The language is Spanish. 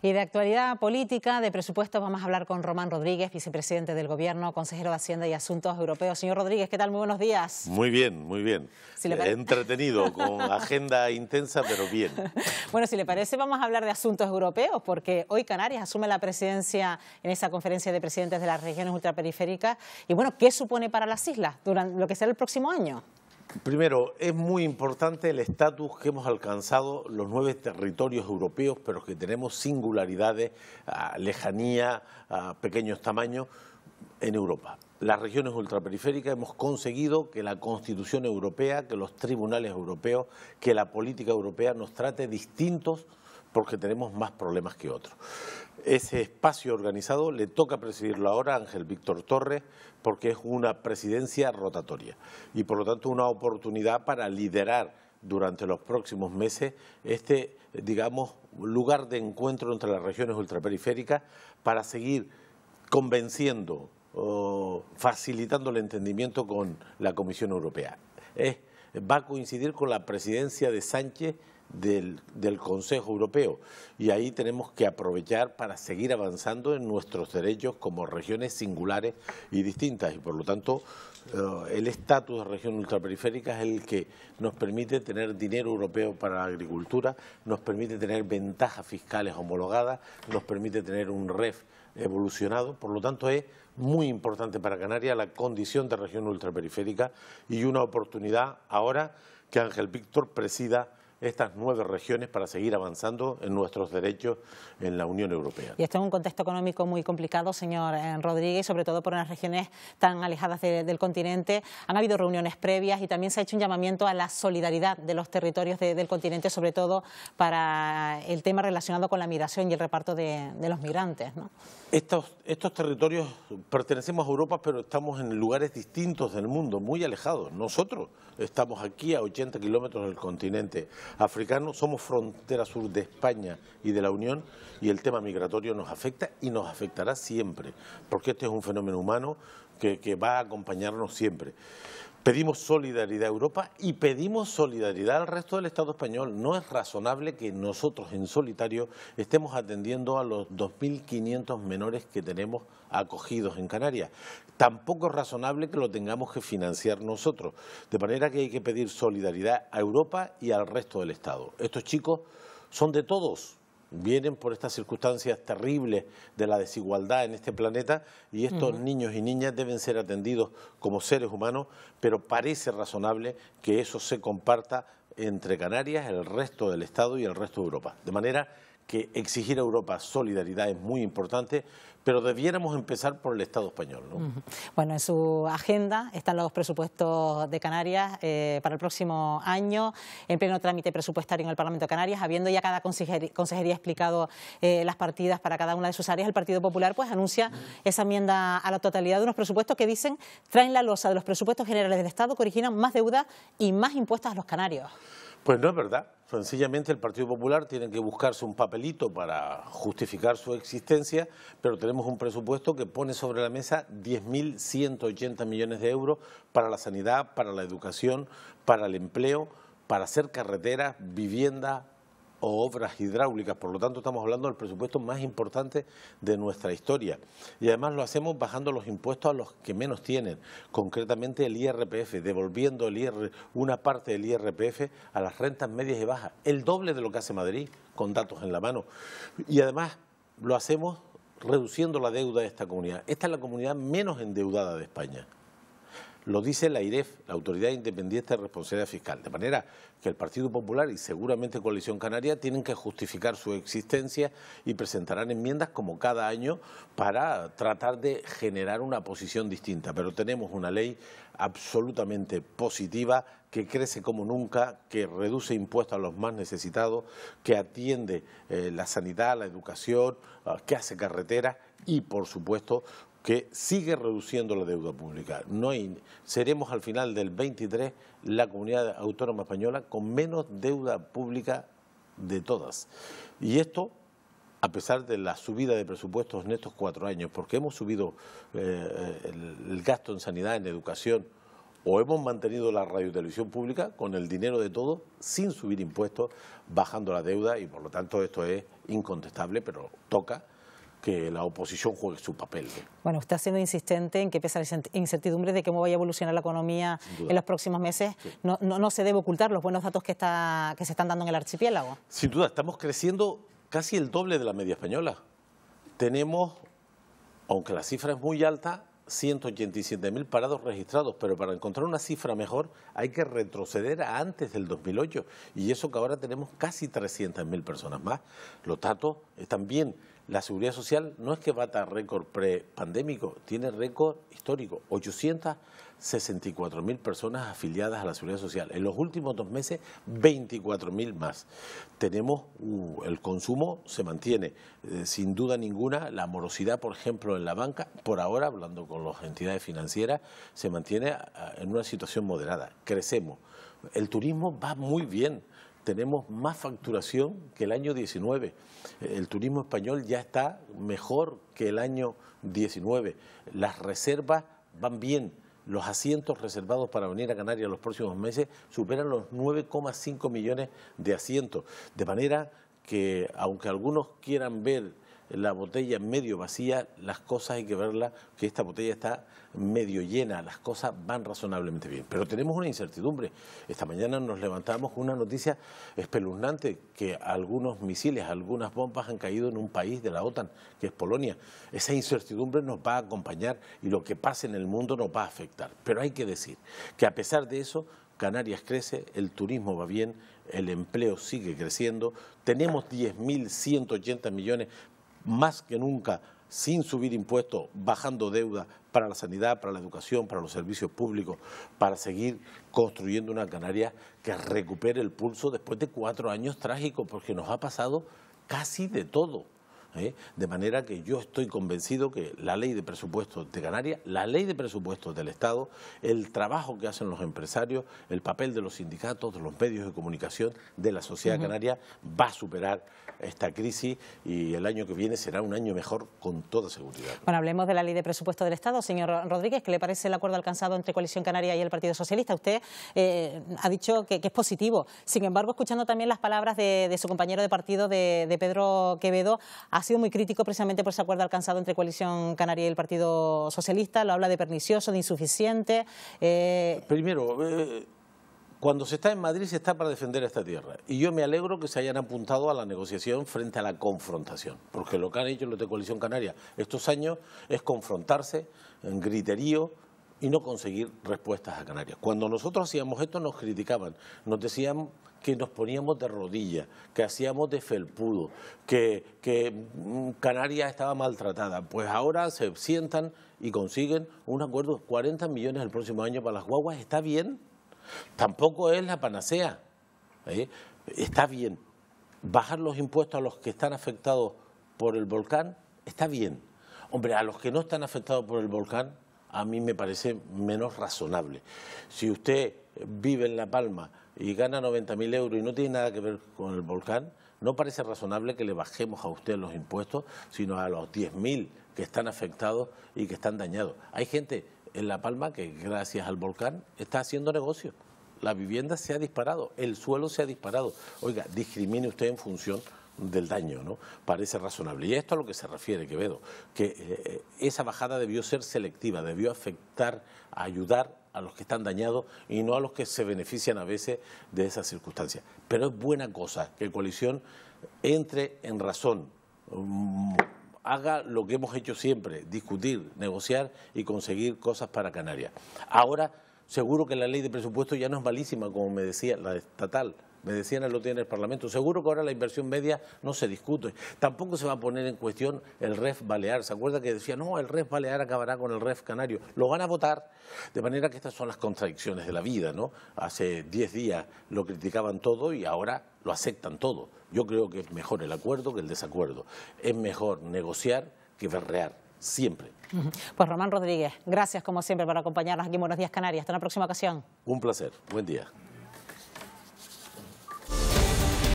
Y de actualidad política, de presupuestos, vamos a hablar con Román Rodríguez, vicepresidente del Gobierno, consejero de Hacienda y Asuntos Europeos. Señor Rodríguez, ¿qué tal? Muy buenos días. Muy bien, muy bien. entretenido, con agenda intensa, pero bien. Bueno, si le parece, vamos a hablar de asuntos europeos, porque hoy Canarias asume la presidencia en esa conferencia de presidentes de las regiones ultraperiféricas. Y bueno, ¿qué supone para las islas durante lo que será el próximo año? Primero, es muy importante el estatus que hemos alcanzado los nueve territorios europeos, pero que tenemos singularidades, ah, lejanía, ah, pequeños tamaños en Europa. Las regiones ultraperiféricas hemos conseguido que la Constitución europea, que los tribunales europeos, que la política europea nos trate distintos porque tenemos más problemas que otros. Ese espacio organizado le toca presidirlo ahora a Ángel Víctor Torres porque es una presidencia rotatoria y por lo tanto una oportunidad para liderar durante los próximos meses este, digamos, lugar de encuentro entre las regiones ultraperiféricas para seguir convenciendo o facilitando el entendimiento con la Comisión Europea. va a coincidir con la presidencia de Sánchez del, Consejo Europeo. Y ahí tenemos que aprovechar para seguir avanzando en nuestros derechos como regiones singulares y distintas. Y por lo tanto, eh, el estatus de región ultraperiférica es el que nos permite tener dinero europeo para la agricultura, nos permite tener ventajas fiscales homologadas, nos permite tener un REF evolucionado. Por lo tanto, es muy importante para Canarias la condición de región ultraperiférica y una oportunidad ahora que Ángel Víctor presida estas nueve regiones para seguir avanzando en nuestros derechos en la Unión Europea. Y esto es un contexto económico muy complicado, señor eh, Rodríguez, sobre todo por unas regiones tan alejadas del continente. Han habido reuniones previas y también se ha hecho un llamamiento a la solidaridad de los territorios del continente, sobre todo para el tema relacionado con la migración y el reparto de, los migrantes. estos territorios pertenecemos a Europa, pero estamos en lugares distintos del mundo, muy alejados. Nosotros estamos aquí a 80 kilómetros del continente. Africanos somos frontera sur de España y de la Unión y el tema migratorio nos afecta y nos afectará siempre, porque este es un fenómeno humano que va a acompañarnos siempre. Pedimos solidaridad a Europa y pedimos solidaridad al resto del Estado español. No es razonable que nosotros en solitario estemos atendiendo a los 2.500 menores que tenemos acogidos en Canarias. Tampoco es razonable que lo tengamos que financiar nosotros. De manera que hay que pedir solidaridad a Europa y al resto del Estado. Estos chicos son de todos vienen por estas circunstancias terribles de la desigualdad en este planeta y estos niños y niñas deben ser atendidos como seres humanos, pero parece razonable que eso se comparta entre Canarias, el resto del Estado y el resto de Europa. De manera que exigir a Europa solidaridad es muy importante, pero debiéramos empezar por el Estado español. ¿no? Bueno, en su agenda están los presupuestos de Canarias eh, para el próximo año, en pleno trámite presupuestario en el Parlamento de Canarias, habiendo ya cada consejería, explicado eh, las partidas para cada una de sus áreas, el Partido Popular pues anuncia esa enmienda a la totalidad de unos presupuestos que dicen traen la losa de los presupuestos generales del Estado que originan más deuda y más impuestos a los canarios. Pues no es verdad. Sencillamente el Partido Popular tiene que buscarse un papelito para justificar su existencia, pero tenemos un presupuesto que pone sobre la mesa 10.180 millones de euros para la sanidad, para la educación, para el empleo, para hacer carreteras, vivienda, o obras hidráulicas. Por lo tanto, estamos hablando del presupuesto más importante de nuestra historia. Y además lo hacemos bajando los impuestos a los que menos tienen, concretamente el IRPF, devolviendo el IR, una parte del IRPF a las rentas medias y bajas, el doble de lo que hace Madrid, con datos en la mano. Y además lo hacemos reduciendo la deuda de esta comunidad. Esta es la comunidad menos endeudada de España. Lo dice la IREF, la Autoridad Independiente de Responsabilidad Fiscal. De manera que el Partido Popular y seguramente Coalición Canaria tienen que justificar su existencia y presentarán enmiendas como cada año para tratar de generar una posición distinta. Pero tenemos una ley absolutamente positiva que crece como nunca, que reduce impuestos a los más necesitados, que atiende eh, la sanidad, la educación, ah, que hace carretera y, por supuesto, que sigue reduciendo la deuda pública. No seremos al final del 23 la comunidad autónoma española con menos deuda pública de todas. Y esto a pesar de la subida de presupuestos en estos cuatro años, porque hemos subido eh, el, el, gasto en sanidad, en educación, o hemos mantenido la televisión pública con el dinero de todos, sin subir impuestos, bajando la deuda, y por lo tanto esto es incontestable, pero toca que la oposición juegue su papel. Bueno, usted siendo insistente en que pese a la incertidumbre de cómo vaya a evolucionar la economía en los próximos meses, no, se debe ocultar los buenos datos que, está, que se están dando en el archipiélago. Sin duda, estamos creciendo casi el doble de la media española. Tenemos, aunque la cifra es muy alta, 187.000 parados registrados, pero para encontrar una cifra mejor hay que retroceder a antes del 2008 y eso que ahora tenemos casi 300.000 personas más. Los datos están bien, la seguridad social no es que bata récord prepandémico, tiene récord histórico. 864 mil personas afiliadas a la seguridad social. En los últimos dos meses, 24 mil más. Tenemos, uh, el consumo se mantiene. Eh, sin duda ninguna, la morosidad, por ejemplo, en la banca, por ahora, hablando con las entidades financieras, se mantiene ah, en una situación moderada. Crecemos. El turismo va muy bien tenemos más facturación que el año 19. El turismo español ya está mejor que el año 19. Las reservas van bien. Los asientos reservados para venir a Canarias los próximos meses superan los 9,5 millones de asientos. De manera que, aunque algunos quieran ver la botella medio vacía, las cosas hay que verla, que esta botella está medio llena, las cosas van razonablemente bien. Pero tenemos una incertidumbre. Esta mañana nos levantamos con una noticia espeluznante, que algunos misiles, algunas bombas han caído en un país de la OTAN, que es Polonia. Esa incertidumbre nos va a acompañar y lo que pase en el mundo nos va a afectar. Pero hay que decir que a pesar de eso, Canarias crece, el turismo va bien, el empleo sigue creciendo, tenemos 10.180 millones más que nunca sin subir impuestos, bajando deuda para la sanidad, para la educación, para los servicios públicos, para seguir construyendo una Canaria que recupere el pulso después de cuatro años trágicos, porque nos ha pasado casi de todo. ¿eh? De manera que yo estoy convencido que la ley de presupuestos de Canarias, la ley de presupuestos del Estado, el trabajo que hacen los empresarios, el papel de los sindicatos, de los medios de comunicación, de la sociedad canaria, va a superar esta crisis y el año que viene será un año mejor con toda seguridad. Bueno, hablemos de la ley de presupuestos del Estado. Señor Rodríguez, ¿qué le parece el acuerdo alcanzado entre Coalición Canaria y el Partido Socialista? Usted eh, ha dicho que, es positivo. Sin embargo, escuchando también las palabras de, de su compañero de partido, de, de Pedro Quevedo, ha sido muy crítico precisamente por ese acuerdo alcanzado entre Coalición Canaria y el Partido Socialista, lo habla de pernicioso, de insuficiente. Eh, Primero, eh, cuando se está en Madrid se está para defender esta tierra y yo me alegro que se hayan apuntado a la negociación frente a la confrontación, porque lo que han hecho los de Coalición Canaria estos años es confrontarse, en griterío, y no conseguir respuestas a Canarias. Cuando nosotros hacíamos esto nos criticaban, nos decían que nos poníamos de rodillas, que hacíamos de felpudo, que, mm, Canarias estaba maltratada. Pues ahora se sientan y consiguen un acuerdo de 40 millones el próximo año para las guaguas. Está bien, tampoco es la panacea. ¿eh? Está bien, bajar los impuestos a los que están afectados por el volcán, está bien. Hombre, a los que no están afectados por el volcán, a mí me parece menos razonable. Si usted vive en La Palma y gana mil euros y no tiene nada que ver con el volcán, no parece razonable que le bajemos a usted los impuestos, sino a los 10.000 que están afectados y que están dañados. Hay gente en La Palma que, gracias al volcán, está haciendo negocio. La vivienda se ha disparado, el suelo se ha disparado. Oiga, discrimine usted en función del daño, ¿no? Parece razonable. Y esto a lo que se refiere Quevedo, que eh, eh, esa bajada debió ser selectiva, debió afectar, ayudar a los que están dañados y no a los que se benefician a veces de esas circunstancias. Pero es buena cosa que coalición entre en razón, mm, haga lo que hemos hecho siempre, discutir, negociar y conseguir cosas para Canarias. Ahora, seguro que la ley de presupuesto ya no es malísima, como me decía, la estatal, me decían el otro día en el Parlamento, seguro que ahora la inversión media no se discute. Tampoco se va a poner en cuestión el REF Balear. ¿Se acuerda que decía, no, el REF Balear acabará con el REF Canario? Lo van a votar. De manera que estas son las contradicciones de la vida, ¿no? Hace 10 días lo criticaban todo y ahora lo aceptan todo. Yo creo que es mejor el acuerdo que el desacuerdo. Es mejor negociar que berrear, siempre. Pues Román Rodríguez, gracias como siempre por acompañarnos aquí en Buenos Días Canarias. Hasta la próxima ocasión. Un placer. Buen día.